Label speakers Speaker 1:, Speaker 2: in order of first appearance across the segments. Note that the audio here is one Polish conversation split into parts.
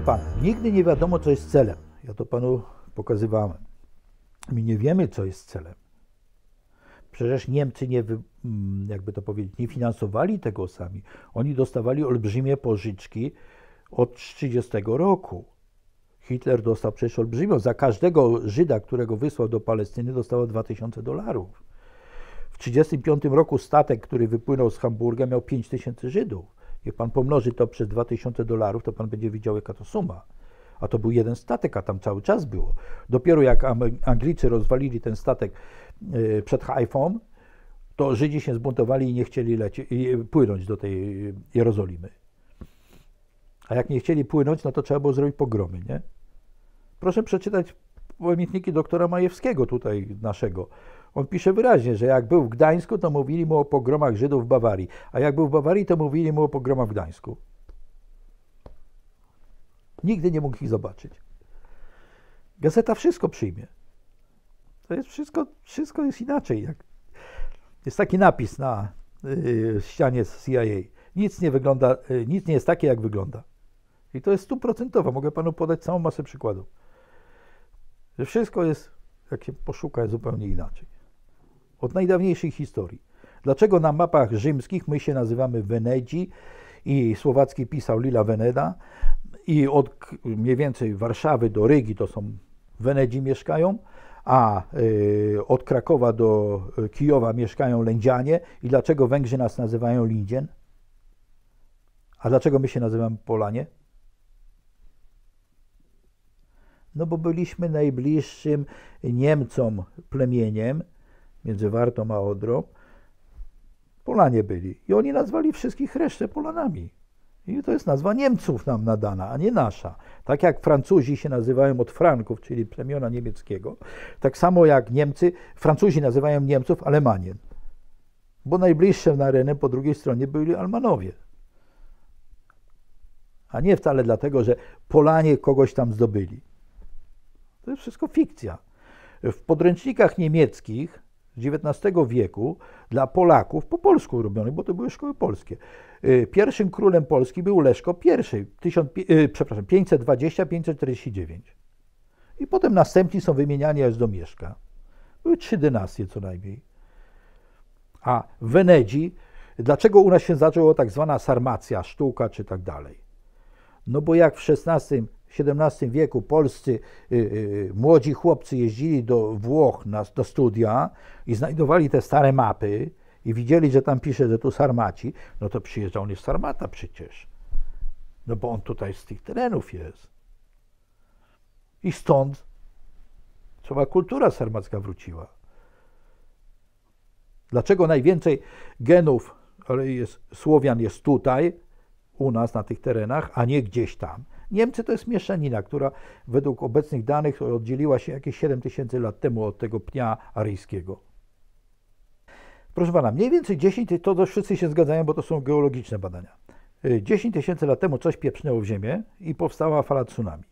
Speaker 1: Drogi Pan, nigdy nie wiadomo, co jest celem. Ja to Panu pokazywałem. My nie wiemy, co jest celem. Przecież Niemcy nie, mm, jakby to powiedzieć, nie finansowali tego sami. Oni dostawali olbrzymie pożyczki od 30 roku. Hitler dostał przecież olbrzymią. Za każdego Żyda, którego wysłał do Palestyny, dostawał 2000 dolarów. W 1935 roku statek, który wypłynął z Hamburga, miał 5000 Żydów. Jak pan pomnoży to przez 2000 dolarów, to pan będzie widział, jaka to suma. A to był jeden statek, a tam cały czas było. Dopiero jak Anglicy rozwalili ten statek e, przed Haifą, to Żydzi się zbuntowali i nie chcieli lecie, płynąć do tej Jerozolimy. A jak nie chcieli płynąć, no to trzeba było zrobić pogromy, nie? Proszę przeczytać pamiętniki doktora Majewskiego tutaj naszego. On pisze wyraźnie, że jak był w Gdańsku, to mówili mu o pogromach Żydów w Bawarii, a jak był w Bawarii, to mówili mu o pogromach w Gdańsku. Nigdy nie mógł ich zobaczyć. Gazeta wszystko przyjmie. To jest wszystko, wszystko jest inaczej. Jest taki napis na y, ścianie CIA. Nic nie wygląda, y, nic nie jest takie, jak wygląda. I to jest stuprocentowe. Mogę panu podać całą masę przykładów. Że wszystko jest, jak się poszuka, jest zupełnie inaczej od najdawniejszych historii. Dlaczego na mapach rzymskich my się nazywamy Wenedzi i słowacki pisał Lila Veneda i od mniej więcej Warszawy do Rygi to są Wenedzi mieszkają, a y, od Krakowa do y, Kijowa mieszkają Lędzianie i dlaczego Węgrzy nas nazywają Lindzien? A dlaczego my się nazywamy Polanie? No bo byliśmy najbliższym Niemcom plemieniem, między Wartą a Odrą, Polanie byli. I oni nazwali wszystkich resztę Polanami. I to jest nazwa Niemców nam nadana, a nie nasza. Tak jak Francuzi się nazywają od Franków, czyli plemiona niemieckiego, tak samo jak Niemcy, Francuzi nazywają Niemców Alemanien. Bo najbliższe na arenę po drugiej stronie byli Almanowie. A nie wcale dlatego, że Polanie kogoś tam zdobyli. To jest wszystko fikcja. W podręcznikach niemieckich XIX wieku dla Polaków po polsku robionych, bo to były szkoły polskie. Y, pierwszym królem Polski był Leszko I, y, przepraszam, 520-549. I potem następni są wymieniani aż do Mieszka. Były trzy dynastie co najmniej. A w Wenedzi, dlaczego u nas się zaczęła tak zwana sarmacja, sztuka czy tak dalej? No bo jak w XVI w XVII wieku polscy y, y, młodzi chłopcy jeździli do Włoch na, do studia i znajdowali te stare mapy i widzieli, że tam pisze, że tu Sarmaci, no to przyjeżdżał nie z Sarmata przecież, no bo on tutaj z tych terenów jest. I stąd cała kultura sarmacka wróciła. Dlaczego najwięcej genów ale jest, Słowian jest tutaj, u nas na tych terenach, a nie gdzieś tam? Niemcy to jest mieszanina, która według obecnych danych oddzieliła się jakieś 7 tysięcy lat temu od tego pnia aryjskiego. Proszę Pana, mniej więcej 10 to, to wszyscy się zgadzają, bo to są geologiczne badania. 10 y, tysięcy lat temu coś pieprznęło w ziemię i powstała fala tsunami.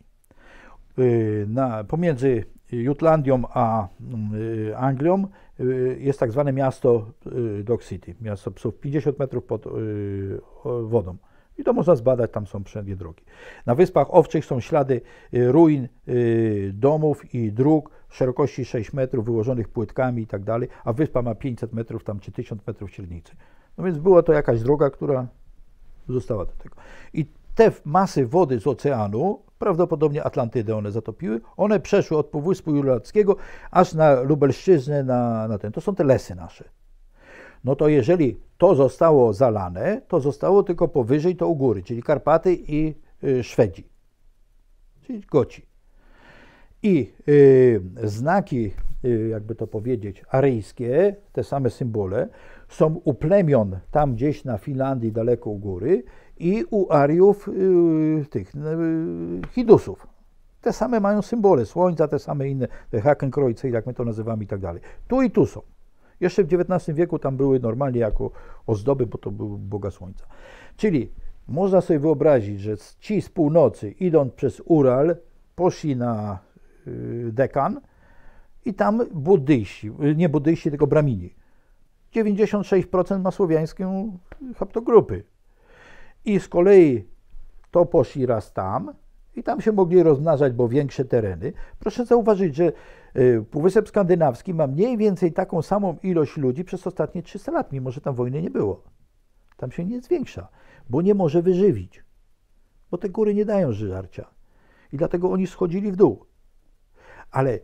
Speaker 1: Y, na, pomiędzy Jutlandią a y, Anglią jest tak zwane miasto Dock City, miasto psów, 50 metrów pod wodą. I to można zbadać, tam są wszędzie drogi. Na Wyspach Owczych są ślady y, ruin y, domów i dróg szerokości 6 metrów, wyłożonych płytkami i tak dalej, a wyspa ma 500 metrów tam czy 1000 metrów średnicy. No więc była to jakaś droga, która została do tego. I te masy wody z oceanu, prawdopodobnie Atlantydę one zatopiły, one przeszły od Półwyspu Jurackiego aż na Lubelszczyznę, na, na ten. To są te lesy nasze no to jeżeli to zostało zalane, to zostało tylko powyżej, to u góry, czyli Karpaty i y, Szwedzi, czyli Goci. I y, znaki, y, jakby to powiedzieć, aryjskie, te same symbole, są u plemion tam gdzieś na Finlandii, daleko u góry, i u Ariów, y, tych y, Hindusów. Te same mają symbole słońca, te same inne, te Hakenkreuze, jak my to nazywamy i tak dalej. Tu i tu są. Jeszcze w XIX wieku tam były normalnie jako ozdoby, bo to był Boga Słońca. Czyli można sobie wyobrazić, że ci z północy, idąc przez Ural, poszli na y, Dekan i tam buddyści, y, nie buddyjści, tylko bramini. 96% ma słowiańską haptogrupy. I z kolei to poszli raz tam, i tam się mogli rozmnażać, bo większe tereny. Proszę zauważyć, że y, Półwysep Skandynawski ma mniej więcej taką samą ilość ludzi przez ostatnie 300 lat, mimo że tam wojny nie było. Tam się nie zwiększa, bo nie może wyżywić, bo te góry nie dają żarcia. I dlatego oni schodzili w dół. Ale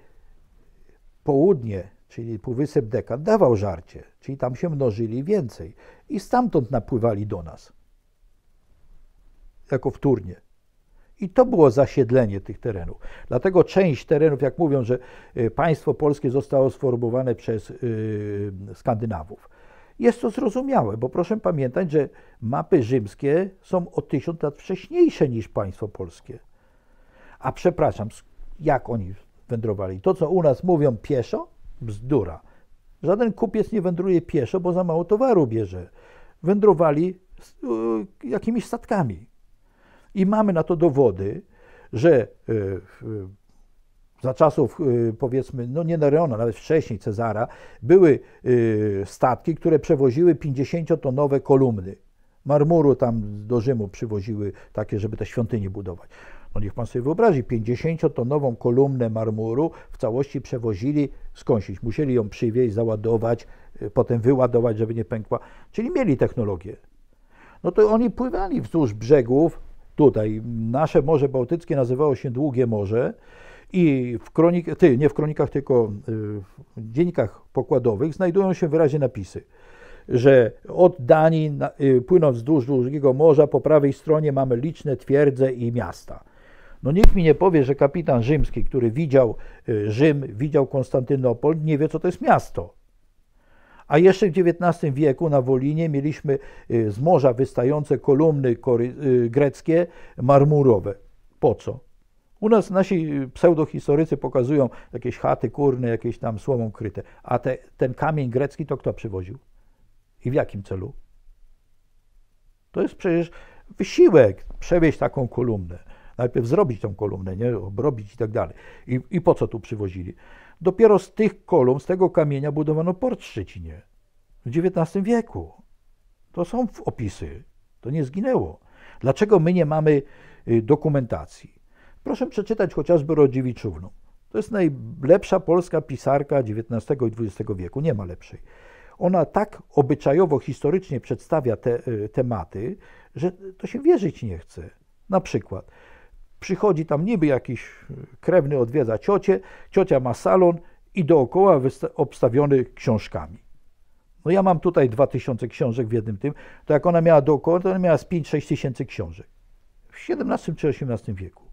Speaker 1: południe, czyli Półwysep Dekan, dawał żarcie, czyli tam się mnożyli więcej i stamtąd napływali do nas, jako wtórnie. I to było zasiedlenie tych terenów. Dlatego część terenów, jak mówią, że y, państwo polskie zostało sformowane przez y, Skandynawów. Jest to zrozumiałe, bo proszę pamiętać, że mapy rzymskie są o tysiąc lat wcześniejsze niż państwo polskie. A przepraszam, jak oni wędrowali? To, co u nas mówią pieszo, bzdura. Żaden kupiec nie wędruje pieszo, bo za mało towaru bierze. Wędrowali y, jakimiś statkami. I mamy na to dowody, że e, za czasów e, powiedzmy, no nie Nereona, nawet wcześniej Cezara, były e, statki, które przewoziły 50-tonowe kolumny. Marmuru tam do Rzymu przywoziły takie, żeby te świątynie budować. No niech pan sobie wyobrazi, 50-tonową kolumnę marmuru w całości przewozili skąsić, Musieli ją przywieźć, załadować, potem wyładować, żeby nie pękła. Czyli mieli technologię. No to oni pływali wzdłuż brzegów, tutaj. Nasze Morze Bałtyckie nazywało się Długie Morze i w kronik, ty, nie w kronikach, tylko y, w dziennikach pokładowych znajdują się wyraźnie napisy, że od Danii y, płynąc wzdłuż Długiego Morza po prawej stronie mamy liczne twierdze i miasta. No nikt mi nie powie, że kapitan rzymski, który widział y, Rzym, widział Konstantynopol, nie wie co to jest miasto. A jeszcze w XIX wieku na Wolinie mieliśmy y, z morza wystające kolumny y, greckie marmurowe. Po co? U nas nasi y, pseudohistorycy pokazują jakieś chaty kurne, jakieś tam słomą kryte. A te, ten kamień grecki to kto przywoził? I w jakim celu? To jest przecież wysiłek przewieźć taką kolumnę najpierw zrobić tą kolumnę, nie? obrobić i tak dalej. I, po co tu przywozili? Dopiero z tych kolumn, z tego kamienia budowano port w Szczecinie w XIX wieku. To są opisy, to nie zginęło. Dlaczego my nie mamy y, dokumentacji? Proszę przeczytać chociażby Rodziewiczówną. To jest najlepsza polska pisarka XIX i XX wieku, nie ma lepszej. Ona tak obyczajowo, historycznie przedstawia te y, tematy, że to się wierzyć nie chce. Na przykład Przychodzi tam niby jakiś e, krewny, odwiedza ciocię, ciocia ma salon i dookoła obstawiony książkami. No ja mam tutaj 2000 książek w jednym tym, to jak ona miała dookoła, to ona miała z 5-6 tysięcy książek w XVII czy XVIII wieku.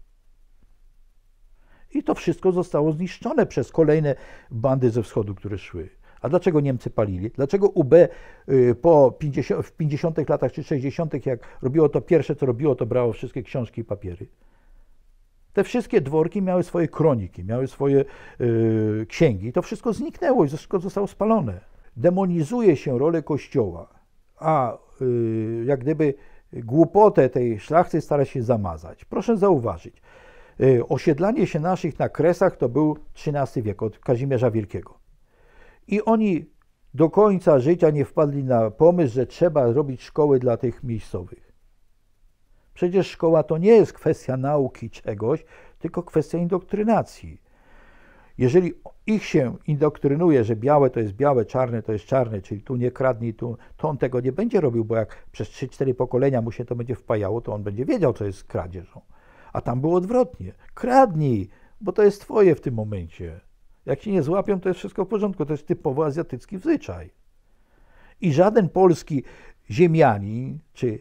Speaker 1: I to wszystko zostało zniszczone przez kolejne bandy ze wschodu, które szły. A dlaczego Niemcy palili? Dlaczego UB y, po 50, w 50 latach czy 60., jak robiło to pierwsze, co robiło, to brało wszystkie książki i papiery? Te wszystkie dworki miały swoje kroniki, miały swoje yy, księgi. To wszystko zniknęło i wszystko zostało spalone. Demonizuje się rolę Kościoła, a y, jak gdyby głupotę tej szlachty stara się zamazać. Proszę zauważyć, y, osiedlanie się naszych na Kresach to był XIII wiek od Kazimierza Wielkiego. I oni do końca życia nie wpadli na pomysł, że trzeba robić szkoły dla tych miejscowych. Przecież szkoła to nie jest kwestia nauki czegoś, tylko kwestia indoktrynacji. Jeżeli ich się indoktrynuje, że białe to jest białe, czarne to jest czarne, czyli tu nie kradnij, tu, to on tego nie będzie robił, bo jak przez 3-4 pokolenia mu się to będzie wpajało, to on będzie wiedział, co jest kradzieżą. A tam było odwrotnie. Kradnij, bo to jest twoje w tym momencie. Jak ci nie złapią, to jest wszystko w porządku. To jest typowo azjatycki zwyczaj. I żaden polski ziemianin czy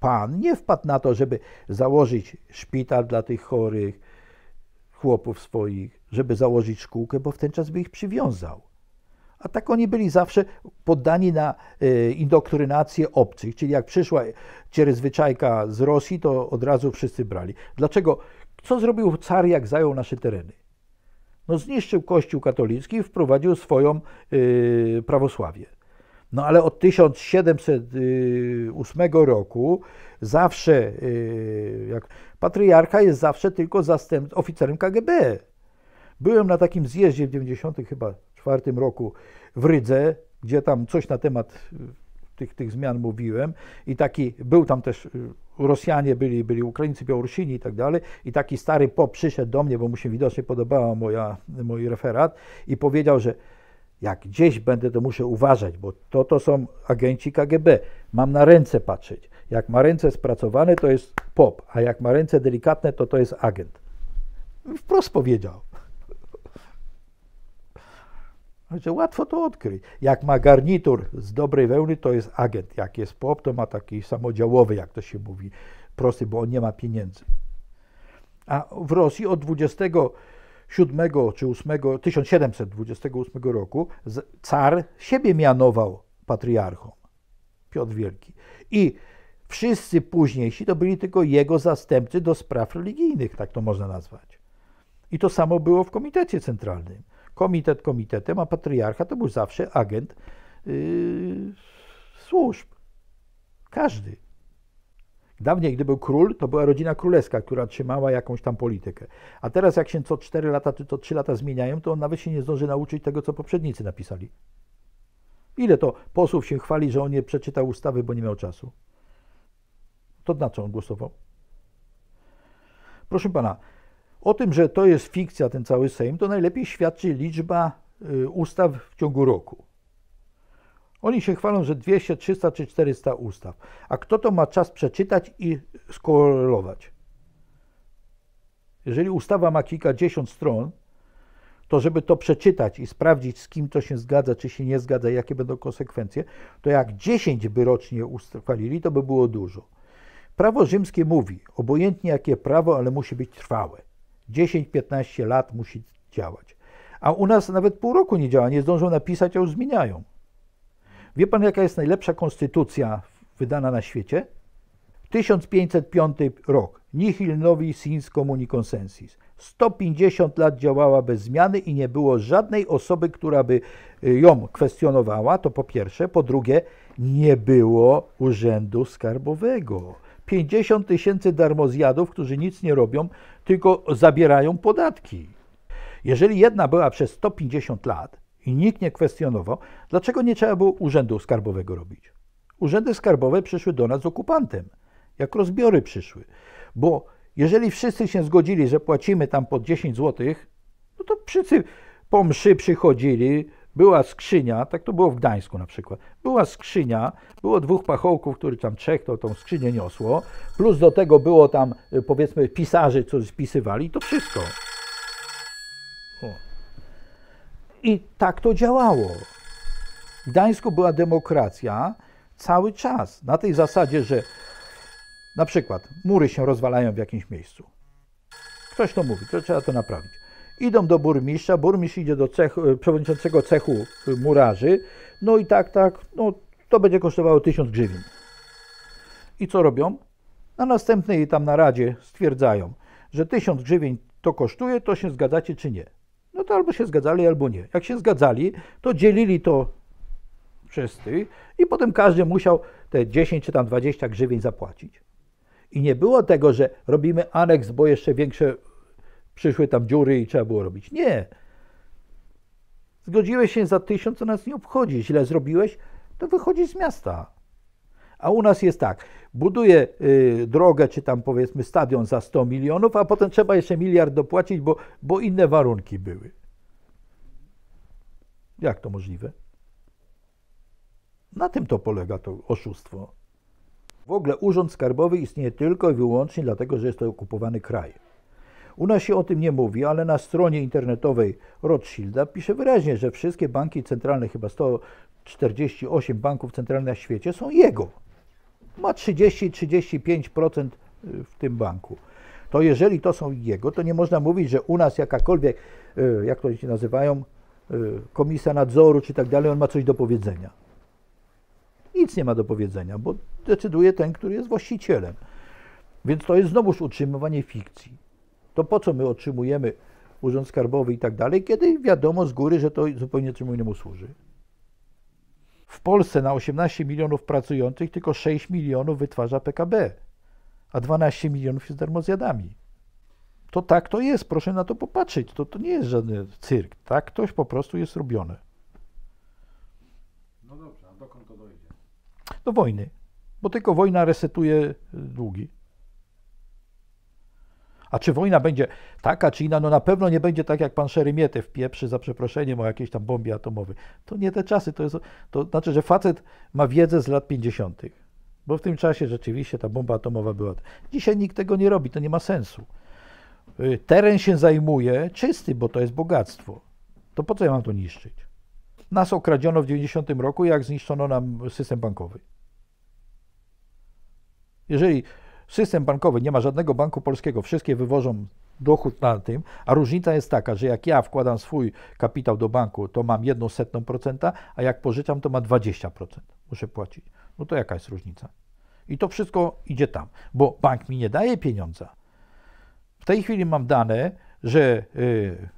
Speaker 1: pan nie wpadł na to, żeby założyć szpital dla tych chorych chłopów swoich, żeby założyć szkółkę, bo w ten czas by ich przywiązał. A tak oni byli zawsze poddani na e, indoktrynację obcych, czyli jak przyszła cieryzwyczajka z Rosji, to od razu wszyscy brali. Dlaczego? Co zrobił car, jak zajął nasze tereny? No zniszczył Kościół katolicki i wprowadził swoją yy, prawosławie. No ale od 1708 y, roku zawsze, y, jak patriarcha jest zawsze tylko zastęp, oficerem KGB. Byłem na takim zjeździe w 90 chyba czwartym roku w Rydze, gdzie tam coś na temat y, tych, tych zmian mówiłem i taki, był tam też Rosjanie byli, byli Ukraińcy, Białorusini i tak dalej i taki stary pop przyszedł do mnie, bo mu się widocznie podobała moja, mój referat i powiedział, że jak gdzieś będę, to muszę uważać, bo to to są agenci KGB. Mam na ręce patrzeć. Jak ma ręce spracowane, to jest pop, a jak ma ręce delikatne, to to jest agent. Wprost powiedział. Że łatwo to odkryć. Jak ma garnitur z dobrej wełny, to jest agent. Jak jest pop, to ma taki samodziałowy, jak to się mówi, prosty, bo on nie ma pieniędzy. A w Rosji od 20 7 czy 8, 1728 roku car siebie mianował patriarchą, Piotr Wielki. I wszyscy późniejsi to byli tylko jego zastępcy do spraw religijnych, tak to można nazwać. I to samo było w Komitecie Centralnym. Komitet komitetem, a patriarcha to był zawsze agent yy, służb. Każdy. Dawniej, gdy był król, to była rodzina królewska, która trzymała jakąś tam politykę. A teraz, jak się co 4 lata czy co 3 lata zmieniają, to on nawet się nie zdąży nauczyć tego, co poprzednicy napisali. Ile to posłów się chwali, że on nie przeczytał ustawy, bo nie miał czasu? To na co on głosował? Proszę pana, o tym, że to jest fikcja, ten cały Sejm, to najlepiej świadczy liczba y, ustaw w ciągu roku. Oni się chwalą, że 200, 300 czy 400 ustaw. A kto to ma czas przeczytać i skorelować? Jeżeli ustawa ma kilkadziesiąt stron, to żeby to przeczytać i sprawdzić, z kim to się zgadza, czy się nie zgadza, jakie będą konsekwencje, to jak 10 by rocznie uchwalili, to by było dużo. Prawo rzymskie mówi, obojętnie jakie prawo, ale musi być trwałe. 10-15 lat musi działać. A u nas nawet pół roku nie działa, nie zdążą napisać, a już zmieniają. Wie pan, jaka jest najlepsza konstytucja wydana na świecie? 1505 rok. Nihil novi sins communi consensus. 150 lat działała bez zmiany i nie było żadnej osoby, która by y, ją kwestionowała, to po pierwsze. Po drugie, nie było urzędu skarbowego. 50 tysięcy darmozjadów, którzy nic nie robią, tylko zabierają podatki. Jeżeli jedna była przez 150 lat, i nikt nie kwestionował, dlaczego nie trzeba było urzędu skarbowego robić. Urzędy skarbowe przyszły do nas z okupantem, jak rozbiory przyszły, bo jeżeli wszyscy się zgodzili, że płacimy tam po 10 zł, no to wszyscy po mszy przychodzili, była skrzynia, tak to było w Gdańsku na przykład, była skrzynia, było dwóch pachołków, który tam trzech to tą skrzynię niosło, plus do tego było tam y, powiedzmy pisarzy, którzy spisywali, to wszystko. O. I tak to działało. W Gdańsku była demokracja cały czas. Na tej zasadzie, że na przykład mury się rozwalają w jakimś miejscu. Ktoś to mówi, to trzeba to naprawić. Idą do burmistrza, burmistrz idzie do cechu, e, przewodniczącego cechu e, murarzy, no i tak, tak, no to będzie kosztowało tysiąc grzywien. I co robią? Na następnej tam naradzie stwierdzają, że tysiąc grzywień to kosztuje, to się zgadzacie czy nie. No to albo się zgadzali, albo nie. Jak się zgadzali, to dzielili to przez i potem każdy musiał te 10 czy tam 20 grzywień zapłacić. I nie było tego, że robimy aneks, bo jeszcze większe przyszły tam dziury i trzeba było robić. Nie. Zgodziłeś się za tysiąc, to nas nie obchodzi. Źle zrobiłeś, to wychodzi z miasta. A u nas jest tak, buduje y, drogę, czy tam powiedzmy stadion za 100 milionów, a potem trzeba jeszcze miliard dopłacić, bo, bo inne warunki były. Jak to możliwe? Na tym to polega to oszustwo. W ogóle Urząd Skarbowy istnieje tylko i wyłącznie dlatego, że jest to okupowany kraj. U nas się o tym nie mówi, ale na stronie internetowej Rothschilda pisze wyraźnie, że wszystkie banki centralne, chyba 148 banków centralnych na świecie, są jego ma 30-35% y, w tym banku. To jeżeli to są jego, to nie można mówić, że u nas jakakolwiek, y, jak to się nazywają, y, komisja nadzoru czy tak dalej, on ma coś do powiedzenia. Nic nie ma do powiedzenia, bo decyduje ten, który jest właścicielem. Więc to jest znowuż utrzymywanie fikcji. To po co my otrzymujemy Urząd Skarbowy i tak dalej, kiedy wiadomo z góry, że to zupełnie czemu innemu służy. W Polsce na 18 milionów pracujących tylko 6 milionów wytwarza PKB, a 12 milionów jest darmozjadami. To tak to jest, proszę na to popatrzeć. To, to nie jest żaden cyrk. Tak ktoś po prostu jest robione. No dobrze, a dokąd to dojdzie? Do wojny, bo tylko wojna resetuje y, długi. A czy wojna będzie taka czy inna? No na pewno nie będzie tak, jak pan w pieprzy za przeproszeniem o jakiejś tam bombie atomowej. To nie te czasy, to, jest, to znaczy, że facet ma wiedzę z lat 50., bo w tym czasie rzeczywiście ta bomba atomowa była. Dzisiaj nikt tego nie robi, to nie ma sensu. Y, teren się zajmuje czysty, bo to jest bogactwo. To po co ja mam to niszczyć? Nas okradziono w 90 roku, jak zniszczono nam system bankowy. Jeżeli System bankowy, nie ma żadnego banku polskiego, wszystkie wywożą dochód na tym, a różnica jest taka, że jak ja wkładam swój kapitał do banku, to mam procenta, a jak pożyczam, to ma 20%. Muszę płacić. No to jaka jest różnica? I to wszystko idzie tam, bo bank mi nie daje pieniądza. W tej chwili mam dane, że y,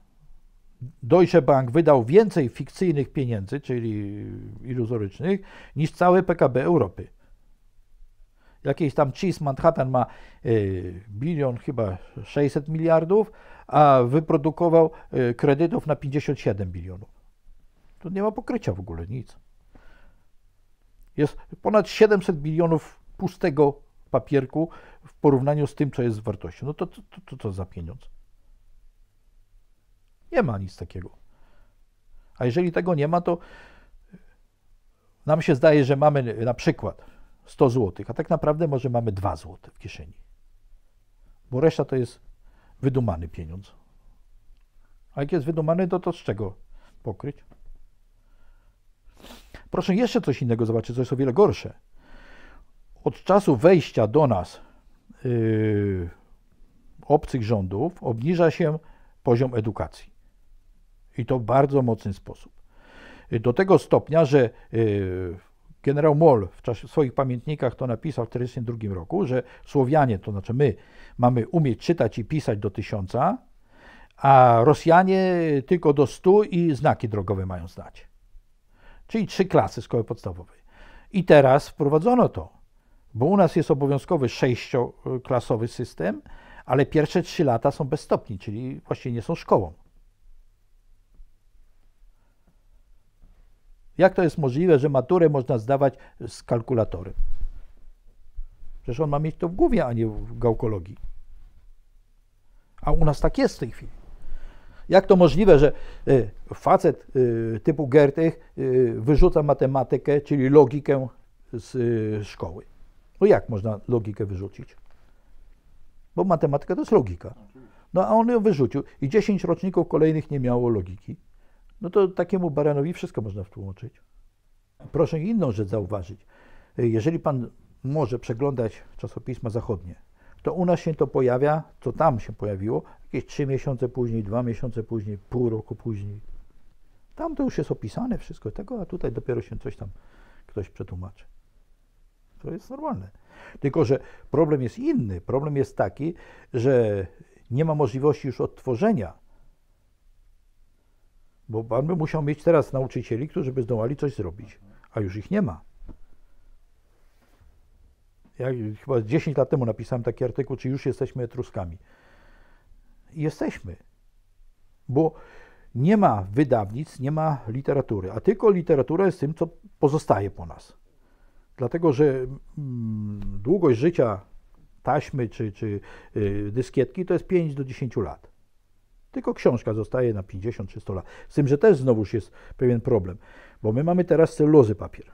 Speaker 1: Deutsche Bank wydał więcej fikcyjnych pieniędzy, czyli iluzorycznych, niż całe PKB Europy. Jakiejś tam cheese Manhattan ma y, bilion chyba 600 miliardów, a wyprodukował y, kredytów na 57 bilionów. Tu nie ma pokrycia w ogóle, nic. Jest ponad 700 bilionów pustego papierku w porównaniu z tym, co jest z wartością. No to co to, to, to za pieniądz? Nie ma nic takiego. A jeżeli tego nie ma, to nam się zdaje, że mamy na przykład 100 zł, a tak naprawdę może mamy 2 zł w kieszeni. Bo reszta to jest wydumany pieniądz. A jak jest wydumany, to to z czego pokryć? Proszę jeszcze coś innego zobaczyć, co jest o wiele gorsze. Od czasu wejścia do nas yy, obcych rządów obniża się poziom edukacji. I to w bardzo mocny sposób. Do tego stopnia, że yy, Generał Moll w, czasie, swoich pamiętnikach to napisał w 1942 roku, że Słowianie, to znaczy my, mamy umieć czytać i pisać do tysiąca, a Rosjanie tylko do stu i znaki drogowe mają znać. Czyli trzy klasy szkoły podstawowej. I teraz wprowadzono to, bo u nas jest obowiązkowy sześcioklasowy system, ale pierwsze trzy lata są bez stopni, czyli właściwie nie są szkołą. Jak to jest możliwe, że maturę można zdawać z kalkulatorem? Przecież on ma mieć to w głowie, a nie w gałkologii. A u nas tak jest w tej chwili. Jak to możliwe, że y, facet y, typu Gertych wyrzuca matematykę, czyli logikę z y, szkoły? No jak można logikę wyrzucić? Bo matematyka to jest logika. No a on ją wyrzucił i 10 roczników kolejnych nie miało logiki. No to takiemu baranowi wszystko można wtłumaczyć. Proszę inną rzecz zauważyć. Jeżeli pan może przeglądać czasopisma zachodnie, to u nas się to pojawia, co tam się pojawiło, jakieś trzy miesiące później, dwa miesiące później, pół roku później. Tam to już jest opisane wszystko tego, a tutaj dopiero się coś tam ktoś przetłumaczy. To jest normalne. Tylko, że problem jest inny. Problem jest taki, że nie ma możliwości już odtworzenia bo pan by musiał mieć teraz nauczycieli, którzy by zdołali coś zrobić, a już ich nie ma. Ja chyba 10 lat temu napisałem taki artykuł, czy już jesteśmy etruskami. Jesteśmy. Bo nie ma wydawnic, nie ma literatury, a tylko literatura jest tym, co pozostaje po nas. Dlatego, że mm, długość życia taśmy czy, czy y, dyskietki to jest 5 do 10 lat. Tylko książka zostaje na 50 czy 100 lat. Z tym, że też znowuż jest pewien problem, bo my mamy teraz celulozy papier.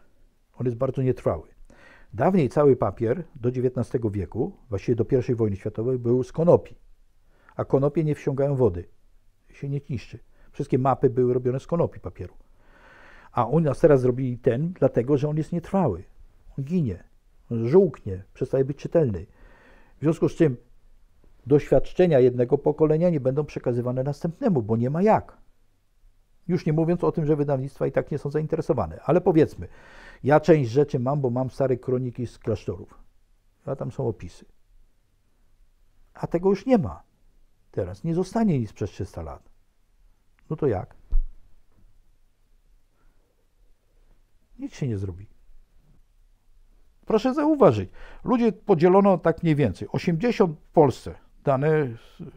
Speaker 1: On jest bardzo nietrwały. Dawniej cały papier do XIX wieku, właściwie do I wojny światowej, był z konopi. A konopie nie wsiągają wody, się nie niszczy. Wszystkie mapy były robione z konopi papieru. A u nas teraz zrobili ten, dlatego że on jest nietrwały. On ginie, on żółknie, przestaje być czytelny. W związku z czym doświadczenia jednego pokolenia nie będą przekazywane następnemu, bo nie ma jak. Już nie mówiąc o tym, że wydawnictwa i tak nie są zainteresowane, ale powiedzmy, ja część rzeczy mam, bo mam stare kroniki z klasztorów, a tam są opisy. A tego już nie ma teraz. Nie zostanie nic przez 300 lat. No to jak? Nic się nie zrobi. Proszę zauważyć, ludzie podzielono tak mniej więcej 80 w Polsce dane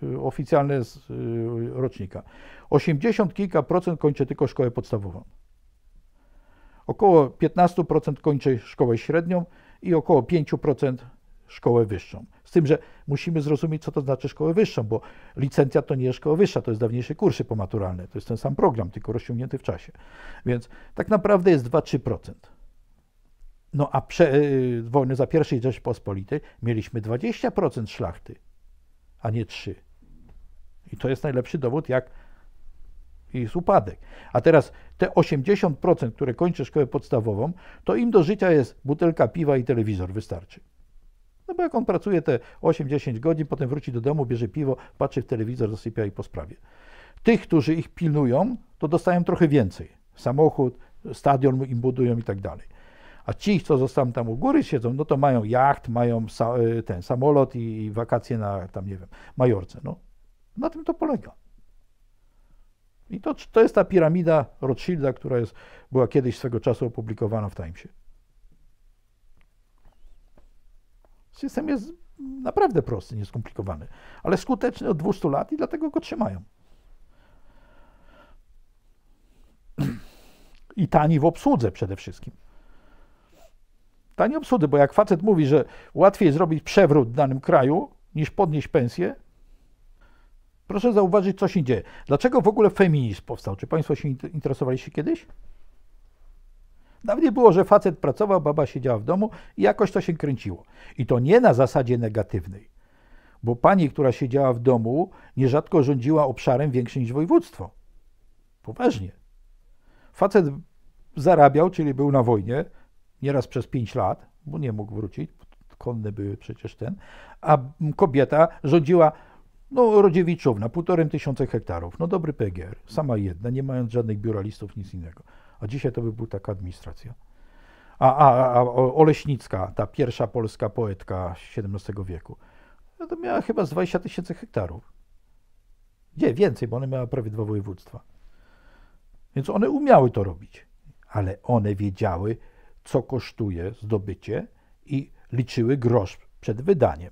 Speaker 1: y, oficjalne z y, rocznika. 80 kilka procent kończy tylko szkołę podstawową. Około 15% kończy szkołę średnią i około 5% szkołę wyższą. Z tym, że musimy zrozumieć, co to znaczy szkołę wyższą, bo licencja to nie jest szkoła wyższa, to jest dawniejsze kursy pomaturalne, to jest ten sam program, tylko rozciągnięty w czasie. Więc tak naprawdę jest 2-3%. No a prze, yy, wojny za pierwszej Rzeczpospolitej mieliśmy 20% szlachty a nie trzy. I to jest najlepszy dowód, jak jest upadek. A teraz te 80%, które kończy szkołę podstawową, to im do życia jest butelka piwa i telewizor, wystarczy. No bo jak on pracuje te 8-10 godzin, potem wróci do domu, bierze piwo, patrzy w telewizor, zasypia i po sprawie. Tych, którzy ich pilnują, to dostają trochę więcej. Samochód, stadion im budują i tak dalej. A ci, co zostaną tam u góry siedzą, no to mają jacht, mają sa y, ten samolot i, i wakacje na tam, nie wiem, Majorce. No, na tym to polega. I to, to jest ta piramida Rothschilda, która jest, była kiedyś swego czasu opublikowana w Timesie. System jest naprawdę prosty, nieskomplikowany, ale skuteczny od 200 lat i dlatego go trzymają. I tani w obsłudze przede wszystkim. Tanie obsłudy, bo jak facet mówi, że łatwiej zrobić przewrót w danym kraju niż podnieść pensję, proszę zauważyć, co się dzieje. Dlaczego w ogóle feminizm powstał? Czy Państwo się interesowaliście kiedyś? Dawniej było, że facet pracował, baba siedziała w domu i jakoś to się kręciło. I to nie na zasadzie negatywnej, bo pani, która siedziała w domu, nierzadko rządziła obszarem większym niż województwo. Poważnie. Facet zarabiał, czyli był na wojnie, nieraz przez 5 lat, bo nie mógł wrócić, konne były przecież ten, a kobieta rządziła no, Rodziewiczówna, półtorem tysiące hektarów, no dobry PGR, sama jedna, nie mając żadnych biuralistów, nic innego. A dzisiaj to by była taka administracja. A, a, a Oleśnicka, ta pierwsza polska poetka XVII wieku, no to miała chyba z 20 tysięcy hektarów. Nie, więcej, bo one miała prawie dwa województwa. Więc one umiały to robić, ale one wiedziały, co kosztuje zdobycie i liczyły grosz przed wydaniem.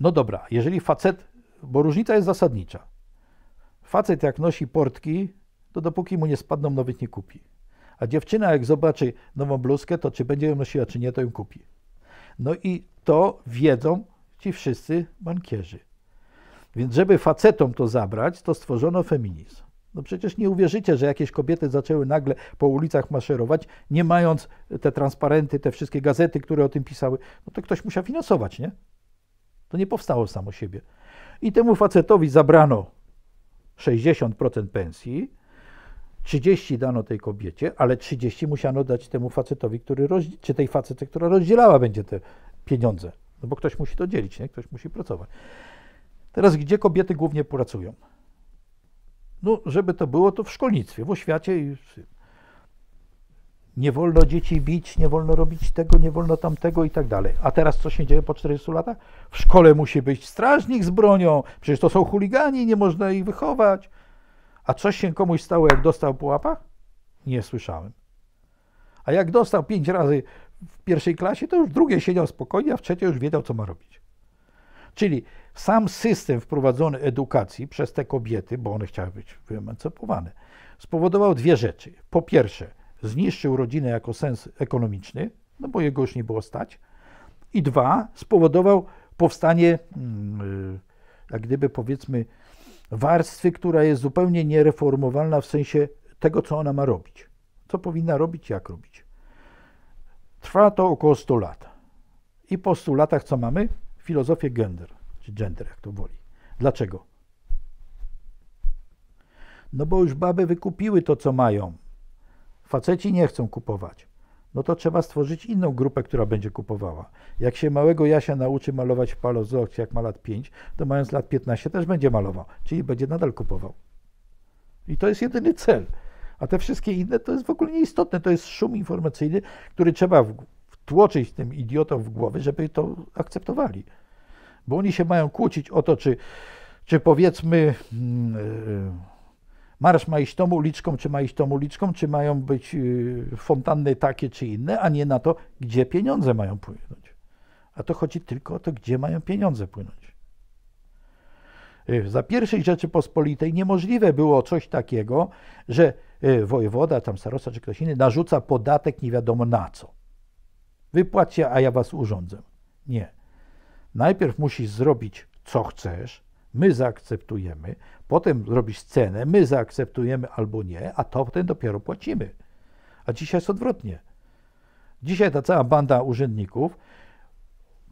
Speaker 1: No dobra, jeżeli facet, bo różnica jest zasadnicza. Facet jak nosi portki, to dopóki mu nie spadną, nowych nie kupi. A dziewczyna jak zobaczy nową bluzkę, to czy będzie ją nosiła, czy nie, to ją kupi. No i to wiedzą ci wszyscy bankierzy. Więc żeby facetom to zabrać, to stworzono feminizm. No przecież nie uwierzycie, że jakieś kobiety zaczęły nagle po ulicach maszerować, nie mając te transparenty, te wszystkie gazety, które o tym pisały. No to ktoś musiał finansować, nie? To nie powstało samo siebie. I temu facetowi zabrano 60% pensji, 30 dano tej kobiecie, ale 30 musiano dać temu facetowi, który rozdzi- czy tej facetce, która rozdzielała będzie te pieniądze. No bo ktoś musi to dzielić, nie? ktoś musi pracować. Teraz gdzie kobiety głównie pracują? No, żeby to było, to w szkolnictwie, w oświacie. Już. Nie wolno dzieci bić, nie wolno robić tego, nie wolno tamtego i tak dalej. A teraz co się dzieje po 40 latach? W szkole musi być strażnik z bronią, przecież to są chuligani, nie można ich wychować. A coś się komuś stało, jak dostał po łapach? Nie słyszałem. A jak dostał pięć razy w pierwszej klasie, to już drugie siedział spokojnie, a w trzeciej już wiedział, co ma robić. Czyli sam system wprowadzony edukacji przez te kobiety, bo one chciały być wyemancypowane, spowodował dwie rzeczy. Po pierwsze, zniszczył rodzinę jako sens ekonomiczny, no bo jego już nie było stać. I dwa, spowodował powstanie, mm, jak gdyby powiedzmy, warstwy, która jest zupełnie niereformowalna w sensie tego, co ona ma robić. Co powinna robić, jak robić. Trwa to około 100 lat. I po 100 latach co mamy? filozofię gender, czy gender, jak to woli. Dlaczego? No bo już baby wykupiły to, co mają. Faceci nie chcą kupować. No to trzeba stworzyć inną grupę, która będzie kupowała. Jak się małego Jasia nauczy malować w palozokcie, jak ma lat 5, to mając lat 15 też będzie malował, czyli będzie nadal kupował. I to jest jedyny cel. A te wszystkie inne to jest w ogóle nieistotne. To jest szum informacyjny, który trzeba w wtłoczyć tym idiotom w głowy, żeby to akceptowali. Bo oni się mają kłócić o to, czy, czy powiedzmy mm, e, marsz ma iść tą uliczką, czy ma iść tą uliczką, czy mają być y, fontanny takie czy inne, a nie na to, gdzie pieniądze mają płynąć. A to chodzi tylko o to, gdzie mają pieniądze płynąć. Y, za pierwszej Rzeczypospolitej niemożliwe było coś takiego, że y, wojewoda, tam starosta czy ktoś inny narzuca podatek nie wiadomo na co. Wypłać a ja was urządzę. Nie. Najpierw musisz zrobić, co chcesz, my zaakceptujemy, potem zrobisz cenę, my zaakceptujemy albo nie, a to potem dopiero płacimy. A dzisiaj jest odwrotnie. Dzisiaj ta cała banda urzędników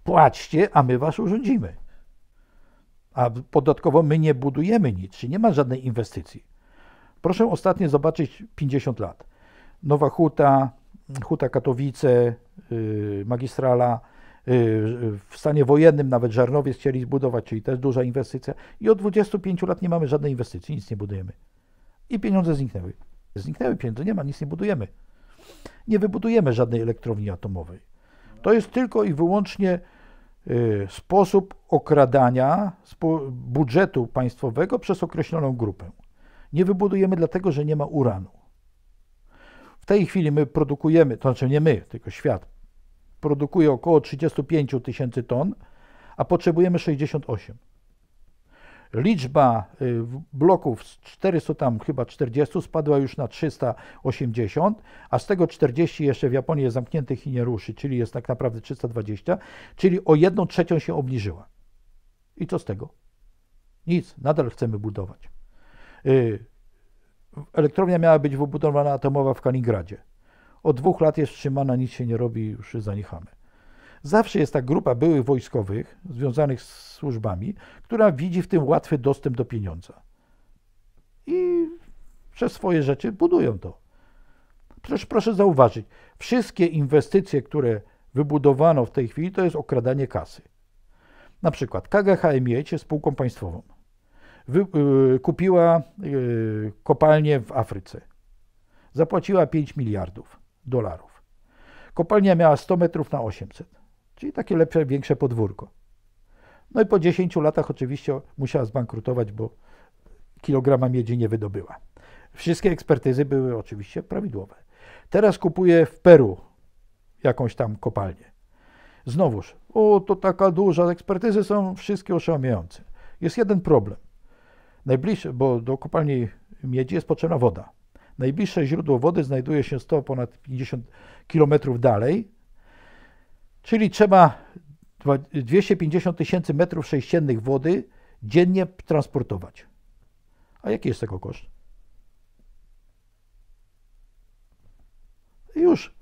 Speaker 1: płaćcie, a my was urządzimy. A podatkowo my nie budujemy nic, czyli nie ma żadnej inwestycji. Proszę ostatnio zobaczyć 50 lat. Nowa Huta, Huta Katowice, Y, magistrala y, w stanie wojennym nawet Żarnowiec chcieli zbudować, czyli też duża inwestycja. I od 25 lat nie mamy żadnej inwestycji, nic nie budujemy. I pieniądze zniknęły. Zniknęły pieniądze, nie ma, nic nie budujemy. Nie wybudujemy żadnej elektrowni atomowej. To jest tylko i wyłącznie y, sposób okradania budżetu państwowego przez określoną grupę. Nie wybudujemy dlatego, że nie ma uranu tej chwili my produkujemy, to znaczy nie my, tylko świat, produkuje około 35 tysięcy ton, a potrzebujemy 68. Liczba y, bloków z 400 tam chyba 40 spadła już na 380, a z tego 40 jeszcze w Japonii jest zamkniętych i nie ruszy, czyli jest tak naprawdę 320, czyli o 1 trzecią się obniżyła. I co z tego? Nic, nadal chcemy budować. Y, Elektrownia miała być wybudowana atomowa w Kaliningradzie. Od dwóch lat jest wstrzymana, nic się nie robi, już zaniechamy. Zawsze jest ta grupa byłych wojskowych związanych z służbami, która widzi w tym łatwy dostęp do pieniądza. I przez swoje rzeczy budują to. Przecież proszę zauważyć, wszystkie inwestycje, które wybudowano w tej chwili, to jest okradanie kasy. Na przykład KGHM jest spółką państwową wy, e, kupiła e, kopalnię w Afryce. Zapłaciła 5 miliardów dolarów. Kopalnia miała 100 metrów na 800, czyli takie lepsze, większe podwórko. No i po 10 latach oczywiście musiała zbankrutować, bo kilograma miedzi nie wydobyła. Wszystkie ekspertyzy były oczywiście prawidłowe. Teraz kupuje w Peru jakąś tam kopalnię. Znowuż, o to taka duża, ekspertyzy są wszystkie oszałamiające. Jest jeden problem. Najbliższe, bo do kopalni miedzi jest potrzebna woda. Najbliższe źródło wody znajduje się 100 ponad 50 km dalej, czyli trzeba 250 tysięcy metrów sześciennych wody dziennie transportować. A jaki jest tego koszt? Już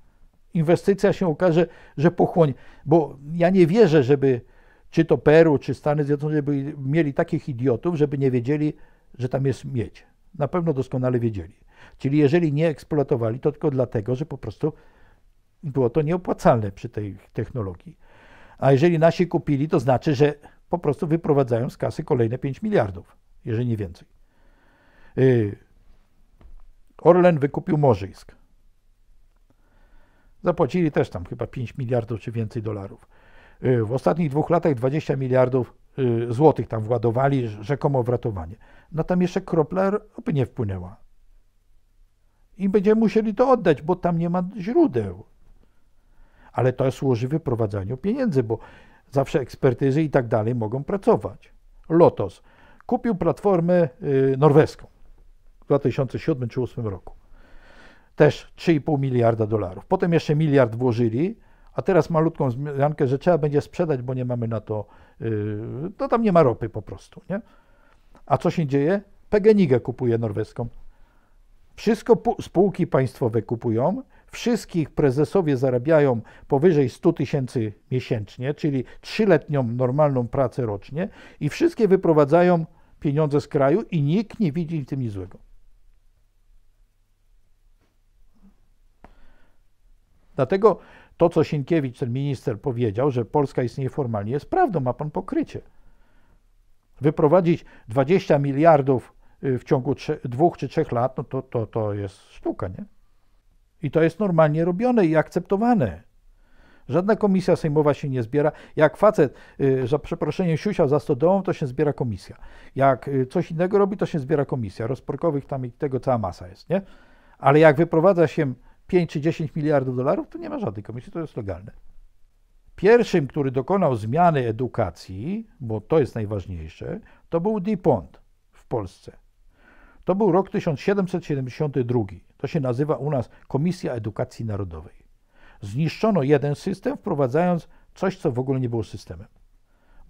Speaker 1: inwestycja się okaże, że pochłonie, bo ja nie wierzę, żeby czy to Peru, czy Stany Zjednoczone żeby mieli takich idiotów, żeby nie wiedzieli, że tam jest miedź. Na pewno doskonale wiedzieli. Czyli jeżeli nie eksploatowali, to tylko dlatego, że po prostu było to nieopłacalne przy tej technologii. A jeżeli nasi kupili, to znaczy, że po prostu wyprowadzają z kasy kolejne 5 miliardów, jeżeli nie więcej. Y, Orlen wykupił Morzyjsk. Zapłacili też tam chyba 5 miliardów czy więcej dolarów. Y, w ostatnich dwóch latach 20 miliardów y, złotych tam władowali, rzekomo w ratowanie. No tam jeszcze kropla ropy nie wpłynęła. I będziemy musieli to oddać, bo tam nie ma źródeł. Ale to służy wyprowadzaniu pieniędzy, bo zawsze ekspertyzy i tak dalej mogą pracować. Lotos kupił platformę y, norweską w 2007 czy 2008 roku. Też 3,5 miliarda dolarów. Potem jeszcze miliard włożyli a teraz malutką zmiankę, że trzeba będzie sprzedać, bo nie mamy na to, y, to tam nie ma ropy po prostu, nie? A co się dzieje? PGNiG kupuje norweską. Wszystko spółki państwowe kupują, wszystkich prezesowie zarabiają powyżej 100 tysięcy miesięcznie, czyli trzyletnią normalną pracę rocznie i wszystkie wyprowadzają pieniądze z kraju i nikt nie widzi w tym nic złego. Dlatego to, co Sienkiewicz, ten minister, powiedział, że Polska istnieje formalnie, jest prawdą, ma pan pokrycie. Wyprowadzić 20 miliardów y, w ciągu dwóch czy trzech lat, no to, to, to jest sztuka, nie? I to jest normalnie robione i akceptowane. Żadna komisja sejmowa się nie zbiera. Jak facet, y, za przeproszenie siusiał za stodołą, to się zbiera komisja. Jak y, coś innego robi, to się zbiera komisja. Rozporkowych tam i tego cała masa jest, nie? Ale jak wyprowadza się 5 czy 10 miliardów dolarów, to nie ma żadnej komisji, to jest legalne. Pierwszym, który dokonał zmiany edukacji, bo to jest najważniejsze, to był DuPont w Polsce. To był rok 1772. To się nazywa u nas Komisja Edukacji Narodowej. Zniszczono jeden system, wprowadzając coś, co w ogóle nie było systemem.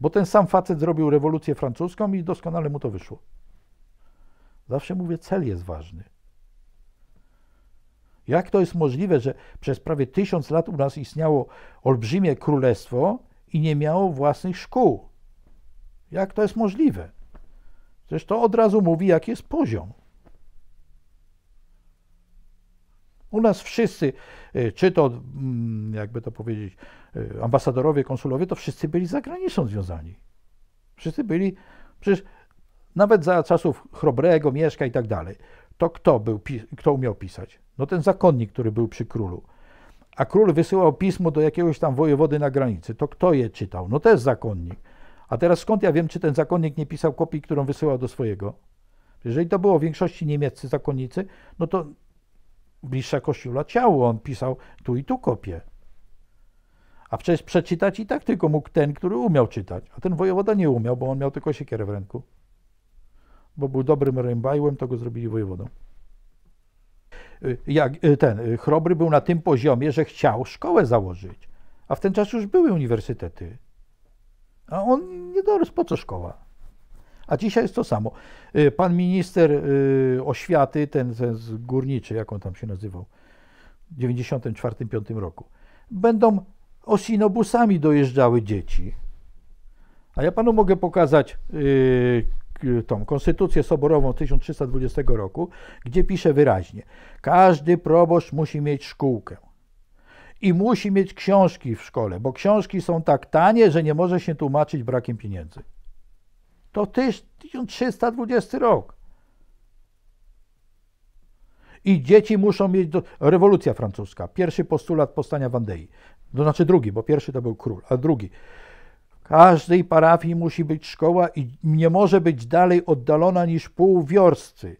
Speaker 1: Bo ten sam facet zrobił rewolucję francuską i doskonale mu to wyszło. Zawsze mówię, cel jest ważny. Jak to jest możliwe, że przez prawie tysiąc lat u nas istniało olbrzymie królestwo i nie miało własnych szkół? Jak to jest możliwe? Przecież to od razu mówi, jaki jest poziom. U nas wszyscy, y, czy to, mm, jakby to powiedzieć, y, ambasadorowie, konsulowie, to wszyscy byli za granicą związani. Wszyscy byli, przecież nawet za czasów Chrobrego, Mieszka i tak dalej to kto, był, kto umiał pisać? No ten zakonnik, który był przy królu. A król wysyłał pismo do jakiegoś tam wojewody na granicy. To kto je czytał? No też zakonnik. A teraz skąd ja wiem, czy ten zakonnik nie pisał kopii, którą wysyłał do swojego? Jeżeli to było w większości niemieccy zakonnicy, no to bliższa kościoła ciało, on pisał tu i tu kopię. A przecież przeczytać i tak tylko mógł ten, który umiał czytać, a ten wojewoda nie umiał, bo on miał tylko siekierę w ręku bo był dobrym rębajłem, to go zrobili wojewodą. Y, jak, y, ten y, Chrobry był na tym poziomie, że chciał szkołę założyć, a w ten czas już były uniwersytety. A on nie dorósł, po co szkoła? A dzisiaj jest to samo. Pan minister oświaty, ten, ten z górniczy, jak on tam się nazywał, w 1994-1995 roku, będą osinobusami dojeżdżały dzieci. A ja panu mogę pokazać Y, tą konstytucję soborową 1320 roku, gdzie pisze wyraźnie: każdy proboszcz musi mieć szkółkę. I musi mieć książki w szkole, bo książki są tak tanie, że nie może się tłumaczyć brakiem pieniędzy. To też 1320 rok. I dzieci muszą mieć. Do... Rewolucja francuska, pierwszy postulat powstania Wandei. To znaczy drugi, bo pierwszy to był król, a drugi każdej parafii musi być szkoła i nie może być dalej oddalona niż pół wiorsty,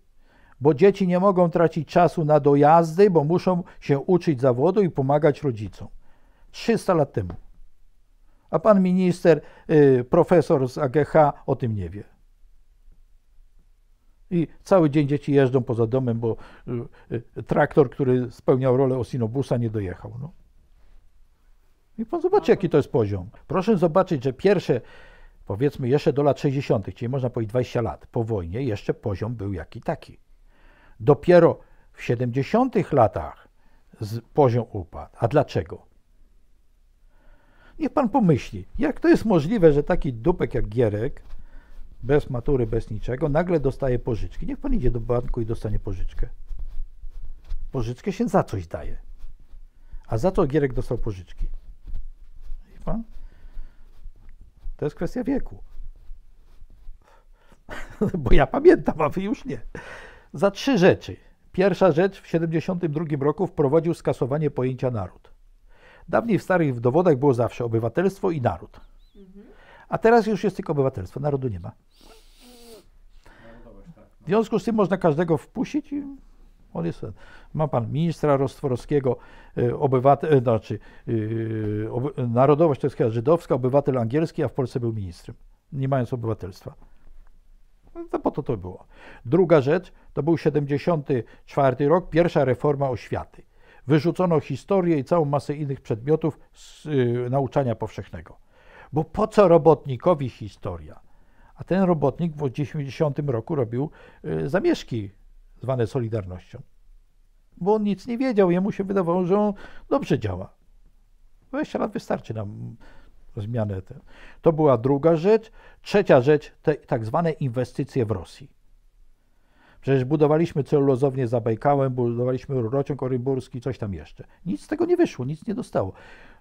Speaker 1: bo dzieci nie mogą tracić czasu na dojazdy, bo muszą się uczyć zawodu i pomagać rodzicom. 300 lat temu. A pan minister, y, profesor z AGH o tym nie wie. I cały dzień dzieci jeżdżą poza domem, bo y, y, traktor, który spełniał rolę osinobusa, nie dojechał. No. I pan zobaczy, jaki to jest poziom. Proszę zobaczyć, że pierwsze, powiedzmy jeszcze do lat 60., czyli można powiedzieć 20 lat po wojnie, jeszcze poziom był jaki taki. Dopiero w 70 latach poziom upadł. A dlaczego? Niech pan pomyśli, jak to jest możliwe, że taki dupek jak Gierek, bez matury, bez niczego, nagle dostaje pożyczki. Niech pan idzie do banku i dostanie pożyczkę. Pożyczkę się za coś daje. A za to Gierek dostał pożyczki pan? To jest kwestia wieku. Bo ja pamiętam, a wy już nie. Za trzy rzeczy. Pierwsza rzecz, w 1972 roku wprowadził skasowanie pojęcia naród. Dawniej w starych dowodach było zawsze obywatelstwo i naród. A teraz już jest tylko obywatelstwo, narodu nie ma. W związku z tym można każdego wpuścić i on jest, ma pan ministra Rostworowskiego, y, obywatel, y, znaczy y, oby, narodowość to jest chyba żydowska, obywatel angielski, a w Polsce był ministrem, nie mając obywatelstwa. No po to to było. Druga rzecz, to był 74 rok, pierwsza reforma oświaty. Wyrzucono historię i całą masę innych przedmiotów z y, nauczania powszechnego. Bo po co robotnikowi historia? A ten robotnik w 80 roku robił y, zamieszki zwane Solidarnością. Bo on nic nie wiedział, jemu się wydawało, że on dobrze działa. 20 lat wystarczy nam zmianę tę. To była druga rzecz. Trzecia rzecz, te tak zwane inwestycje w Rosji. Przecież budowaliśmy celulozownię za Bajkałem, budowaliśmy rurociąg orymburski, coś tam jeszcze. Nic z tego nie wyszło, nic nie dostało.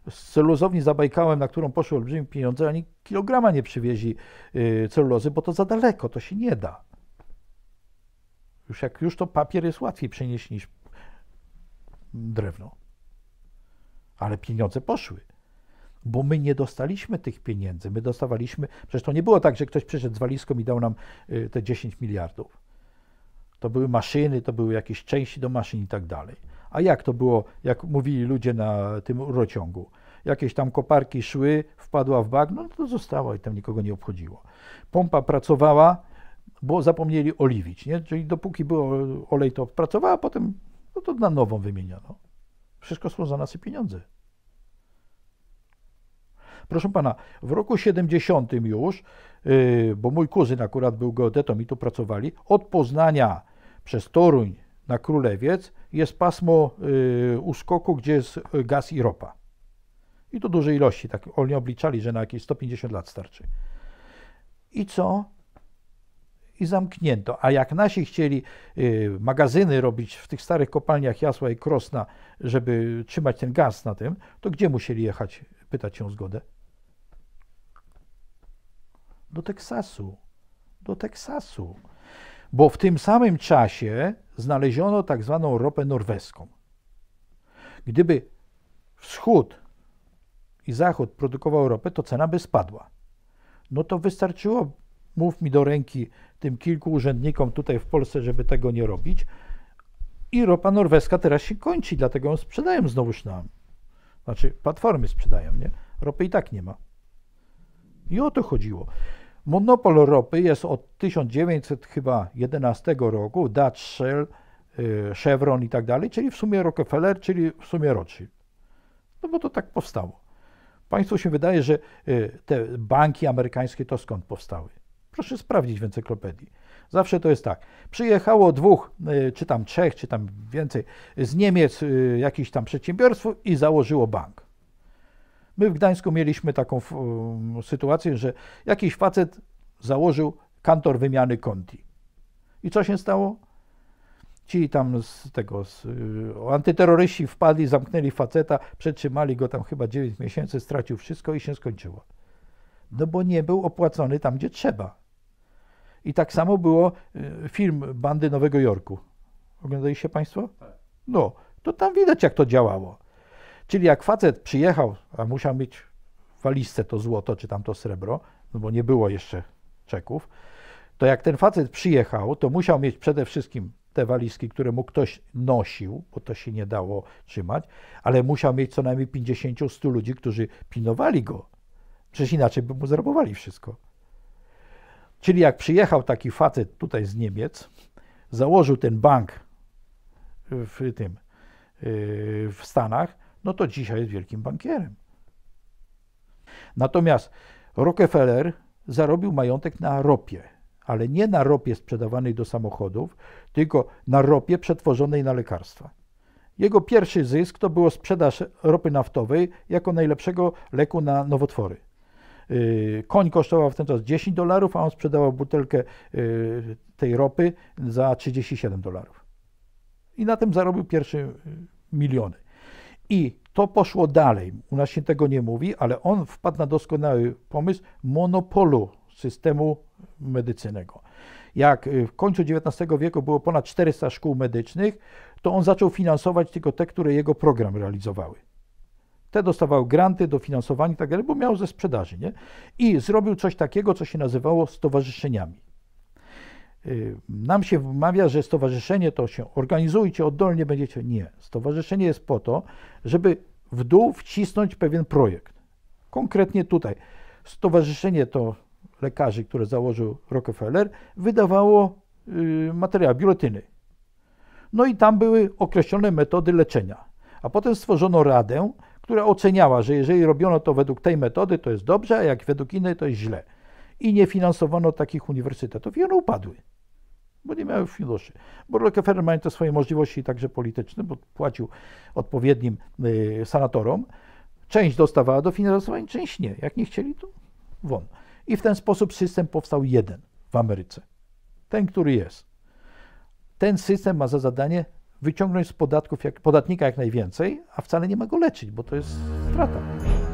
Speaker 1: Z celulozowni za Bajkałem, na którą poszły olbrzymie pieniądze, ani kilograma nie przywiezi y, celulozy, bo to za daleko, to się nie da. Już jak już to papier jest łatwiej przenieść niż drewno. Ale pieniądze poszły. Bo my nie dostaliśmy tych pieniędzy. My dostawaliśmy. Przecież to nie było tak, że ktoś przyszedł z walizką i dał nam y, te 10 miliardów. To były maszyny, to były jakieś części do maszyn i tak dalej. A jak to było, jak mówili ludzie na tym urociągu? Jakieś tam koparki szły, wpadła w bag, no to została i tam nikogo nie obchodziło. Pompa pracowała, bo zapomnieli oliwić, nie? Czyli dopóki było olej, to pracowała, a potem no to na nową wymieniono. Wszystko są za i pieniądze. Proszę pana, w roku 70 już, y, bo mój kuzyn akurat był geodetą i tu pracowali, od Poznania przez Toruń na Królewiec jest pasmo y, uskoku, gdzie jest gaz i ropa. I to duże ilości, tak oni obliczali, że na jakieś 150 lat starczy. I co? i zamknięto. A jak nasi chcieli y, magazyny robić w tych starych kopalniach Jasła i Krosna, żeby trzymać ten gaz na tym, to gdzie musieli jechać, pytać się o zgodę? Do Teksasu. Do Teksasu. Bo w tym samym czasie znaleziono tak zwaną ropę norweską. Gdyby wschód i zachód produkował ropę, to cena by spadła. No to wystarczyło mów mi do ręki tym kilku urzędnikom tutaj w Polsce, żeby tego nie robić. I ropa norweska teraz się kończy, dlatego ją sprzedają znowuż nam. Znaczy, platformy sprzedają, nie? Ropy i tak nie ma. I o to chodziło. Monopol ropy jest od 1911 roku, Dutch Shell, y, Chevron i tak dalej, czyli w sumie Rockefeller, czyli w sumie Rothschild. No bo to tak powstało. Państwu się wydaje, że y, te banki amerykańskie to skąd powstały? Proszę sprawdzić w encyklopedii. Zawsze to jest tak. Przyjechało dwóch, e, czy tam trzech, czy tam więcej z Niemiec e, jakiś tam przedsiębiorstwo i założyło bank. My w Gdańsku mieliśmy taką um, sytuację, że jakiś facet założył kantor wymiany konti. I co się stało? Ci tam z tego, z, y, antyterroryści wpadli, zamknęli faceta, przetrzymali go tam chyba 9 miesięcy, stracił wszystko i się skończyło. No bo nie był opłacony tam, gdzie trzeba. I tak samo było e, film Bandy Nowego Jorku. Oglądaliście Państwo? Tak. No, to tam widać, jak to działało. Czyli jak facet przyjechał, a musiał mieć w walizce to złoto czy tamto srebro, no bo nie było jeszcze czeków, to jak ten facet przyjechał, to musiał mieć przede wszystkim te walizki, które mu ktoś nosił, bo to się nie dało trzymać, ale musiał mieć co najmniej 50-100 ludzi, którzy pilnowali go. Przecież inaczej by mu zarobowali wszystko. Czyli jak przyjechał taki facet tutaj z Niemiec, założył ten bank w tym, yy, w Stanach, no to dzisiaj jest wielkim bankierem. Natomiast Rockefeller zarobił majątek na ropie, ale nie na ropie sprzedawanej do samochodów, tylko na ropie przetworzonej na lekarstwa. Jego pierwszy zysk to było sprzedaż ropy naftowej jako najlepszego leku na nowotwory. Y, koń kosztował w ten czas 10 dolarów, a on sprzedawał butelkę y, tej ropy za 37 dolarów. I na tym zarobił pierwsze y, miliony. I to poszło dalej. U nas się tego nie mówi, ale on wpadł na doskonały pomysł monopolu systemu medycynego. Jak w końcu XIX wieku było ponad 400 szkół medycznych, to on zaczął finansować tylko te, które jego program realizowały. Te dostawały granty, dofinansowanie i tak dalej, bo miał ze sprzedaży, nie? I zrobił coś takiego, co się nazywało stowarzyszeniami. Y, nam się wmawia, że stowarzyszenie to się organizujcie, oddolnie będziecie. Nie. Stowarzyszenie jest po to, żeby w dół wcisnąć pewien projekt. Konkretnie tutaj. Stowarzyszenie to lekarzy, które założył Rockefeller, wydawało y, materiały, biuletyny. No i tam były określone metody leczenia. A potem stworzono radę, która oceniała, że jeżeli robiono to według tej metody, to jest dobrze, a jak według innej, to jest źle. I nie finansowano takich uniwersytetów i one upadły, bo nie miały funduszy. Bo Rockefeller miał te swoje możliwości także polityczne, bo płacił odpowiednim y, sanatorom. Część dostawała finansowania, część nie. Jak nie chcieli, to won. I w ten sposób system powstał jeden w Ameryce. Ten, który jest. Ten system ma za zadanie wyciągnąć z podatków, jak, podatnika jak najwięcej, a wcale nie ma go leczyć, bo to jest strata.